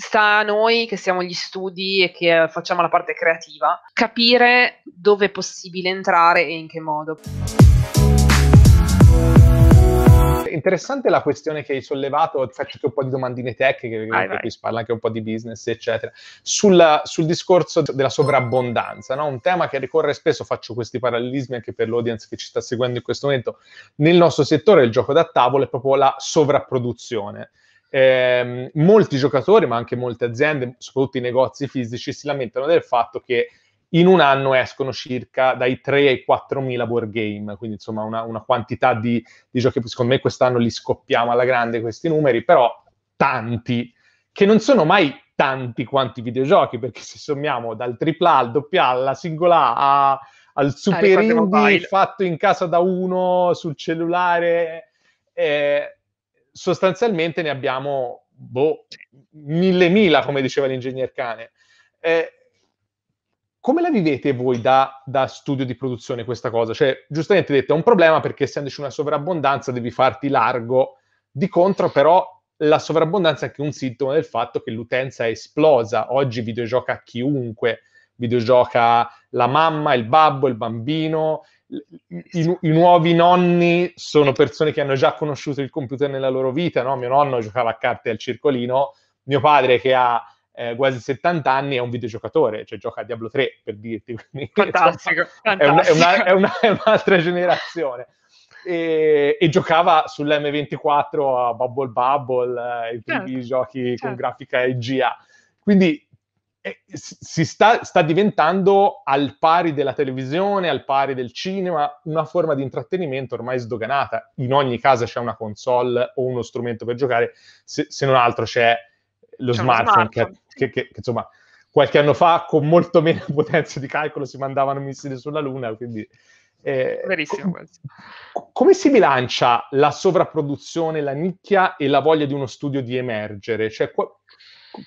sta a noi che siamo gli studi e che eh, facciamo la parte creativa, capire dove è possibile entrare e in che modo. Interessante la questione che hai sollevato, ti faccio un po' di domandine tecniche, perché qui si parla anche un po' di business, eccetera, sul, sul discorso della sovrabbondanza, no? un tema che ricorre spesso, faccio questi parallelismi anche per l'audience che ci sta seguendo in questo momento, nel nostro settore il gioco da tavolo è proprio la sovrapproduzione eh, molti giocatori, ma anche molte aziende, soprattutto i negozi fisici, si lamentano del fatto che in un anno escono circa dai 3 ai 4 mila board game, quindi insomma una, una quantità di, di, giochi, secondo me quest'anno li scoppiamo alla grande questi numeri, però tanti, che non sono mai tanti quanti videogiochi, perché se sommiamo dal AAA al doppia alla singola A al ah, super indie fatto in casa da uno sul cellulare... Eh, sostanzialmente ne abbiamo boh, mille mila, come diceva l'ingegner Cane. Eh, come la vivete voi da, da, studio di produzione questa cosa? Cioè, giustamente detto, è un problema perché essendoci una sovrabbondanza devi farti largo, di contro però la sovrabbondanza è anche un sintomo del fatto che l'utenza è esplosa, oggi videogioca a chiunque, videogioca la mamma, il babbo, il bambino, i, i, nuovi nonni sono persone che hanno già conosciuto il computer nella loro vita, no? mio nonno giocava a carte al circolino, mio padre che ha eh, quasi 70 anni è un videogiocatore, cioè gioca a Diablo 3 per dirti, quindi fantastico, insomma, È, una, è, una, è, una, è, un'altra generazione. E, e, giocava sull'M24 a Bubble Bubble, eh, certo, i, certo, giochi certo. con grafica EGA. Quindi eh, si sta, sta, diventando al pari della televisione, al pari del cinema, una forma di intrattenimento ormai sdoganata. In ogni casa c'è una console o uno strumento per giocare, se, se non altro c'è lo c'è smartphone, smartphone. Che, che, che, insomma qualche anno fa con molto meno potenza di calcolo si mandavano missili sulla Luna, quindi... Eh, Verissimo com- come si bilancia la sovrapproduzione, la nicchia e la voglia di uno studio di emergere? Cioè, qu-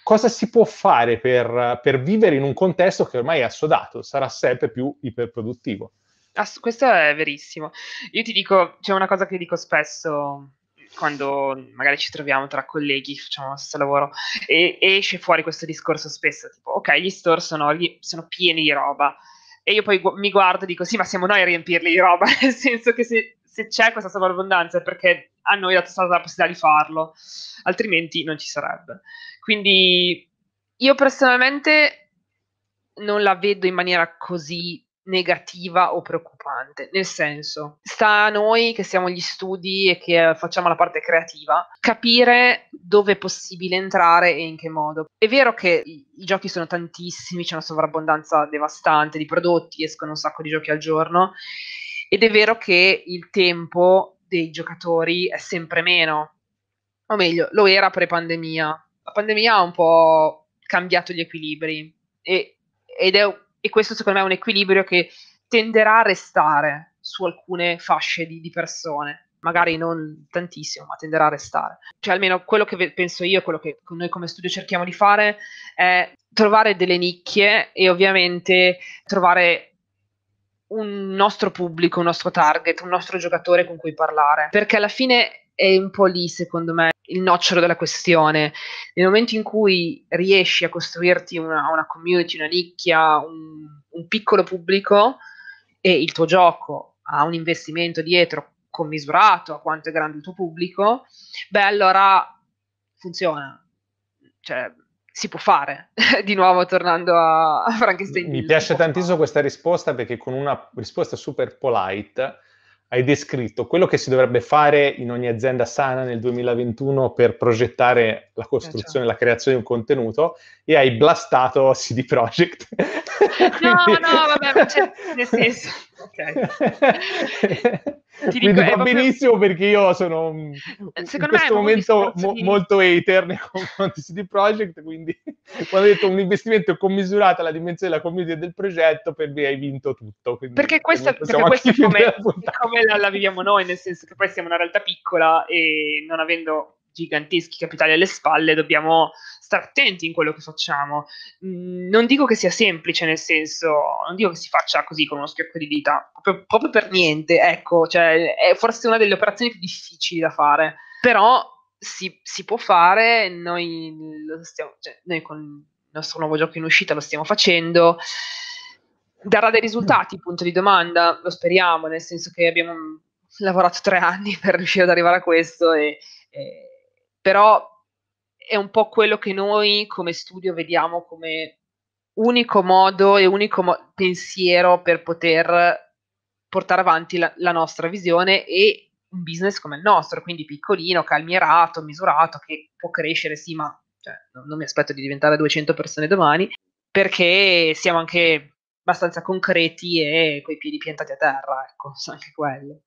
cosa si può fare per, per, vivere in un contesto che ormai è assodato, sarà sempre più iperproduttivo? As- questo è verissimo. Io ti dico, c'è una cosa che dico spesso quando magari ci troviamo tra colleghi, facciamo lo stesso lavoro, e esce fuori questo discorso spesso, tipo, ok, gli store sono, gli, sono pieni di roba, e io poi gu- mi guardo e dico, sì, ma siamo noi a riempirli di roba, nel senso che se se c'è questa sovrabbondanza è perché a noi è stata la possibilità di farlo, altrimenti non ci sarebbe. Quindi io personalmente non la vedo in maniera così negativa o preoccupante, nel senso, sta a noi che siamo gli studi e che eh, facciamo la parte creativa, capire dove è possibile entrare e in che modo. È vero che i, i giochi sono tantissimi, c'è una sovrabbondanza devastante di prodotti, escono un sacco di giochi al giorno ed è vero che il tempo dei giocatori è sempre meno, o meglio, lo era pre-pandemia. La pandemia ha un po' cambiato gli equilibri e, ed è, e questo secondo me è un equilibrio che tenderà a restare su alcune fasce di, di persone magari non tantissimo, ma tenderà a restare. Cioè, almeno quello che penso io, quello che noi come studio cerchiamo di fare è trovare delle nicchie e ovviamente trovare un nostro pubblico, un nostro target, un nostro giocatore con cui parlare, perché alla fine è un po' lì, secondo me, il nocciolo della questione. Nel momento in cui riesci a costruirti una, una community, una nicchia, un, un piccolo pubblico e il tuo gioco ha un investimento dietro commisurato a quanto è grande il tuo pubblico, beh allora funziona, cioè, si può fare, di nuovo tornando a, Frankenstein. Mi piace tantissimo fare. questa risposta perché con una risposta super polite hai descritto quello che si dovrebbe fare in ogni azienda sana nel 2021 per progettare la costruzione, la creazione di un contenuto e hai blastato CD Projekt. No, Quindi... no, vabbè, cioè, nel senso. Okay. Ti dico, Quindi va proprio... benissimo perché io sono eh, Secondo in questo momento mo- di... molto hater nei confronti di Project, quindi quando ho detto un investimento commisurato alla dimensione della community del progetto, per me hai vinto tutto. Perché questa, perché questa è come, come la, la, viviamo noi, nel senso che poi siamo una realtà piccola e non avendo giganteschi capitali alle spalle, dobbiamo stare attenti in quello che facciamo. Mm, non dico che sia semplice, nel senso, non dico che si faccia così con uno schiocco di dita, proprio, proprio per niente, ecco, cioè, è forse una delle operazioni più difficili da fare, però si, si può fare, noi, stiamo, cioè, noi con il nostro nuovo gioco in uscita lo stiamo facendo darà dei risultati, mm. punto di domanda, lo speriamo, nel senso che abbiamo lavorato tre anni per riuscire ad arrivare a questo e, e, però è un po' quello che noi come studio vediamo come unico modo e unico mo- pensiero per poter portare avanti la, la, nostra visione e un business come il nostro, quindi piccolino, calmierato, misurato, che può crescere, sì, ma cioè, non, non mi aspetto di diventare 200 persone domani, perché siamo anche abbastanza concreti e coi piedi piantati a terra, ecco, anche quello.